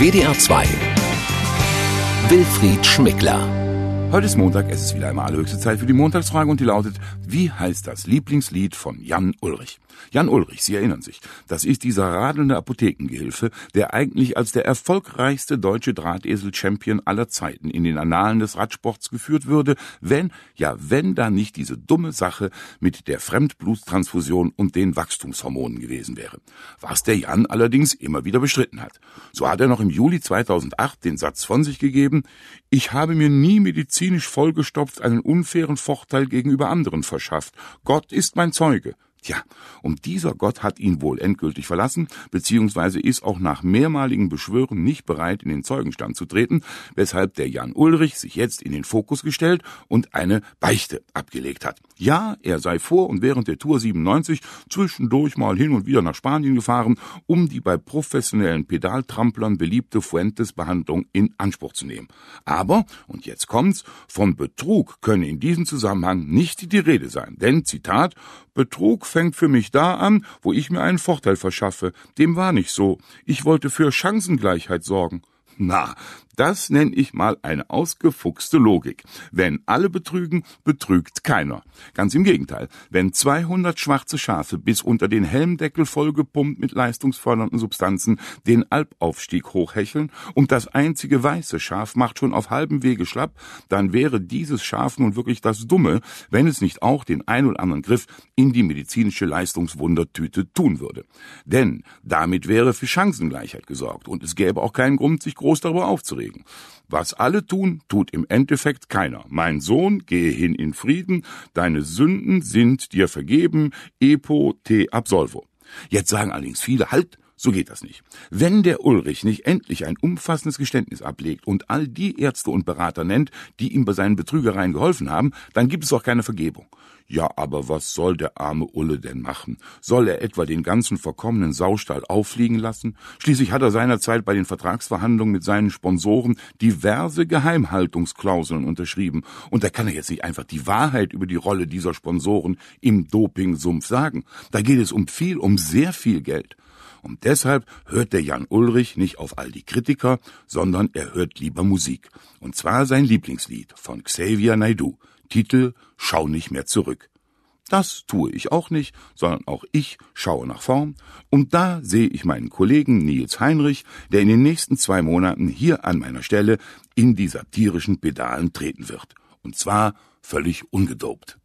WDR 2 Wilfried Schmickler Heute ist Montag, es ist wieder einmal allerhöchste Zeit für die Montagsfrage und die lautet, wie heißt das Lieblingslied von Jan Ulrich? Jan Ulrich, Sie erinnern sich, das ist dieser radelnde Apothekengehilfe, der eigentlich als der erfolgreichste deutsche Drahtesel-Champion aller Zeiten in den Annalen des Radsports geführt würde, wenn, ja wenn da nicht diese dumme Sache mit der Fremdbluttransfusion und den Wachstumshormonen gewesen wäre. Was der Jan allerdings immer wieder bestritten hat. So hat er noch im Juli 2008 den Satz von sich gegeben, ich habe mir nie Medizin medizinisch vollgestopft einen unfairen Vorteil gegenüber anderen verschafft. Gott ist mein Zeuge. Tja, und dieser Gott hat ihn wohl endgültig verlassen, beziehungsweise ist auch nach mehrmaligen Beschwören nicht bereit, in den Zeugenstand zu treten, weshalb der Jan Ulrich sich jetzt in den Fokus gestellt und eine Beichte abgelegt hat. Ja, er sei vor und während der Tour 97 zwischendurch mal hin und wieder nach Spanien gefahren, um die bei professionellen Pedaltramplern beliebte Fuentes-Behandlung in Anspruch zu nehmen. Aber, und jetzt kommt's, von Betrug könne in diesem Zusammenhang nicht die Rede sein, denn, Zitat, Betrug fängt für mich da an, wo ich mir einen Vorteil verschaffe. Dem war nicht so. Ich wollte für Chancengleichheit sorgen. Na, das nenne ich mal eine ausgefuchste Logik. Wenn alle betrügen, betrügt keiner. Ganz im Gegenteil. Wenn 200 schwarze Schafe bis unter den Helmdeckel vollgepumpt mit leistungsfördernden Substanzen den Albaufstieg hochhecheln und das einzige weiße Schaf macht schon auf halbem Wege schlapp, dann wäre dieses Schaf nun wirklich das Dumme, wenn es nicht auch den ein oder anderen Griff in die medizinische Leistungswundertüte tun würde. Denn damit wäre für Chancengleichheit gesorgt und es gäbe auch keinen Grund, sich groß groß darüber aufzuregen. Was alle tun, tut im Endeffekt keiner. Mein Sohn, gehe hin in Frieden, deine Sünden sind dir vergeben, epo te absolvo. Jetzt sagen allerdings viele, halt, so geht das nicht. Wenn der Ulrich nicht endlich ein umfassendes Geständnis ablegt und all die Ärzte und Berater nennt, die ihm bei seinen Betrügereien geholfen haben, dann gibt es auch keine Vergebung. Ja, aber was soll der arme Ulle denn machen? Soll er etwa den ganzen verkommenen Saustall auffliegen lassen? Schließlich hat er seinerzeit bei den Vertragsverhandlungen mit seinen Sponsoren diverse Geheimhaltungsklauseln unterschrieben. Und da kann er jetzt nicht einfach die Wahrheit über die Rolle dieser Sponsoren im Dopingsumpf sagen. Da geht es um viel, um sehr viel Geld. Und deshalb hört der Jan Ulrich nicht auf all die Kritiker, sondern er hört lieber Musik. Und zwar sein Lieblingslied von Xavier Naidu. Titel Schau nicht mehr zurück. Das tue ich auch nicht, sondern auch ich schaue nach vorn. Und da sehe ich meinen Kollegen Nils Heinrich, der in den nächsten zwei Monaten hier an meiner Stelle in die satirischen Pedalen treten wird. Und zwar völlig ungedopt.